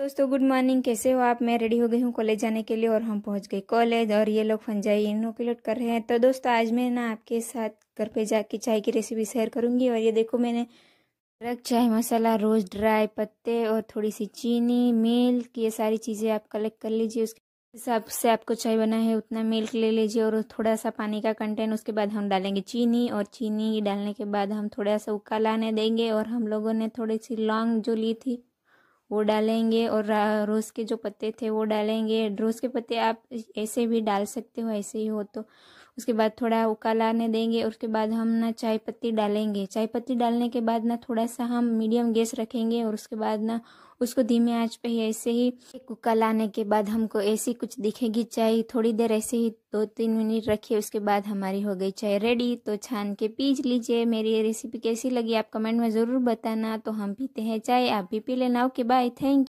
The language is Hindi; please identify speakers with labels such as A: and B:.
A: दोस्तों गुड मॉर्निंग कैसे हो आप मैं रेडी हो गई हूँ कॉलेज जाने के लिए और हम पहुँच गए कॉलेज और ये लोग फंजाई इनो कर रहे हैं तो दोस्तों आज मैं ना आपके साथ घर पे जाके चाय की रेसिपी शेयर करूँगी और ये देखो मैंने रख चाय मसाला रोज़ ड्राई पत्ते और थोड़ी सी चीनी मिल्क ये सारी चीज़ें आप कलेक्ट कर लीजिए उसके हिसाब से आपको चाय बना है उतना मिल्क ले लीजिए और थोड़ा सा पानी का कंटेंट उसके बाद हम डालेंगे चीनी और चीनी डालने के बाद हम थोड़ा सा उका लाने देंगे और हम लोगों ने थोड़ी सी लौंग जो ली थी वो डालेंगे और रोज़ के जो पत्ते थे वो डालेंगे रोज़ के पत्ते आप ऐसे भी डाल सकते हो ऐसे ही हो तो उसके बाद थोड़ा उकाला आने देंगे और उसके बाद हम ना चाय पत्ती डालेंगे चाय पत्ती डालने के बाद ना थोड़ा सा हम मीडियम गैस रखेंगे और उसके बाद ना उसको धीमे आंच पे ही ऐसे ही कुका आने के बाद हमको ऐसी कुछ दिखेगी चाय थोड़ी देर ऐसे ही दो तीन मिनट रखिए उसके बाद हमारी हो गई चाय रेडी तो छान के पीज लीजिए मेरी ये रेसिपी कैसी लगी आप कमेंट में ज़रूर बताना तो हम पीते हैं चाय आप भी पी लेना ओके बाद I Thank